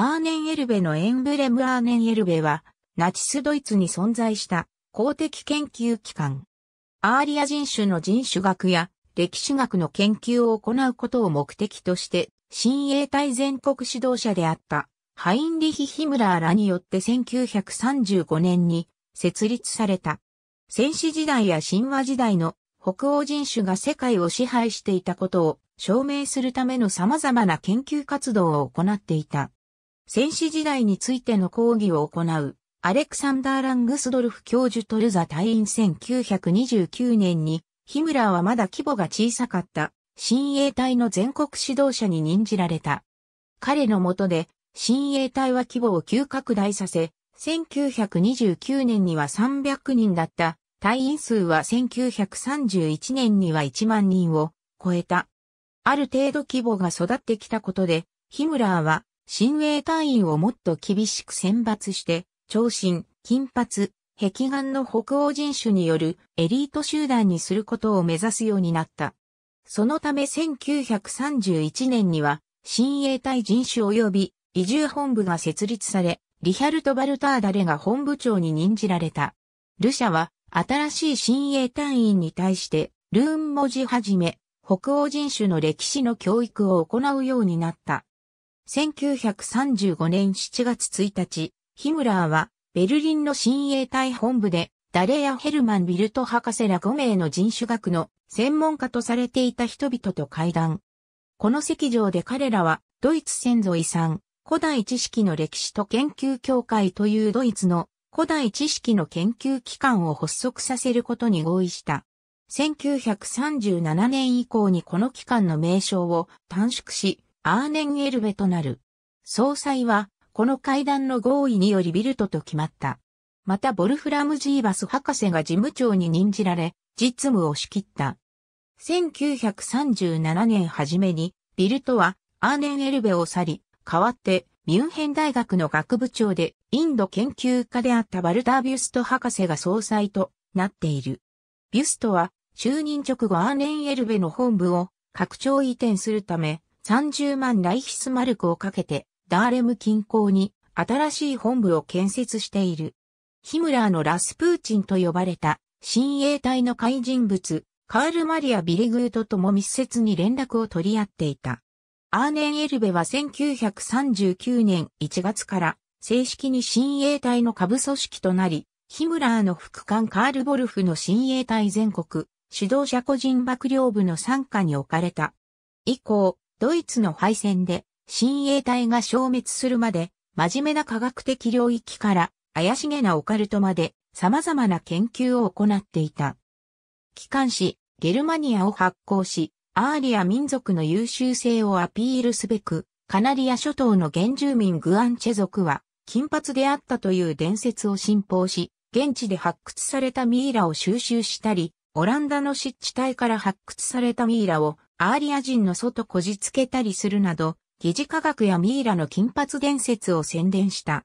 アーネンエルベのエンブレムアーネンエルベは、ナチスドイツに存在した公的研究機関。アーリア人種の人種学や歴史学の研究を行うことを目的として、親衛隊全国指導者であったハインリヒ・ヒムラーらによって1935年に設立された。戦死時代や神話時代の北欧人種が世界を支配していたことを証明するための様々な研究活動を行っていた。戦死時代についての講義を行う、アレクサンダー・ラングスドルフ教授トルザ退院1929年に、ヒムラーはまだ規模が小さかった、新衛隊の全国指導者に任じられた。彼の下で、新衛隊は規模を急拡大させ、1929年には300人だった、隊員数は1931年には1万人を超えた。ある程度規模が育ってきたことで、ヒムラーは新衛隊員をもっと厳しく選抜して、長身、金髪、壁眼の北欧人種によるエリート集団にすることを目指すようになった。そのため1931年には、新衛隊人種及び移住本部が設立され、リヒャルト・バルターダレが本部長に任じられた。ルシャは、新しい新衛隊員に対して、ルーン文字はじめ、北欧人種の歴史の教育を行うようになった。1935年7月1日、ヒムラーはベルリンの新衛隊本部でダレア・ヘルマン・ビルト博士ら5名の人種学の専門家とされていた人々と会談。この席上で彼らはドイツ先祖遺産、古代知識の歴史と研究協会というドイツの古代知識の研究機関を発足させることに合意した。1937年以降にこの機関の名称を短縮し、アーネンエルベとなる。総裁は、この会談の合意によりビルトと決まった。またボルフラム・ジーバス博士が事務長に任じられ、実務を仕切った。1937年初めに、ビルトはアーネン・エルベを去り、代わってミュンヘン大学の学部長でインド研究家であったバルダー・ビュスト博士が総裁となっている。ビュストは就任直後アーネン・エルベの本部を拡張移転するため30万ライヒスマルクをかけて、ダーレム近郊に新しい本部を建設している。ヒムラーのラスプーチンと呼ばれた親衛隊の怪人物、カール・マリア・ビリグーととも密接に連絡を取り合っていた。アーネン・エルベは1939年1月から正式に親衛隊の下部組織となり、ヒムラーの副官カール・ボルフの親衛隊全国指導者個人幕僚部の参加に置かれた。以降、ドイツの敗戦で、親衛隊が消滅するまで、真面目な科学的領域から怪しげなオカルトまで様々な研究を行っていた。機関紙、ゲルマニアを発行し、アーリア民族の優秀性をアピールすべく、カナリア諸島の原住民グアンチェ族は、金髪であったという伝説を信奉し、現地で発掘されたミイラを収集したり、オランダの湿地帯から発掘されたミイラをアーリア人の祖とこじつけたりするなど、疑似科学やミイラの金髪伝説を宣伝した。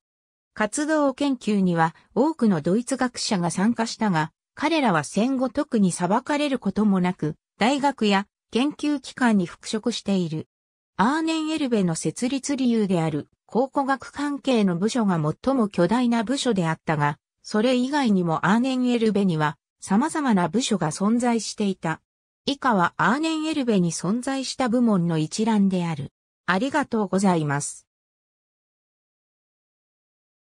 活動研究には多くのドイツ学者が参加したが、彼らは戦後特に裁かれることもなく、大学や研究機関に復職している。アーネン・エルベの設立理由である考古学関係の部署が最も巨大な部署であったが、それ以外にもアーネン・エルベには様々な部署が存在していた。以下はアーネンエルベに存在した部門の一覧である。ありがとうございます。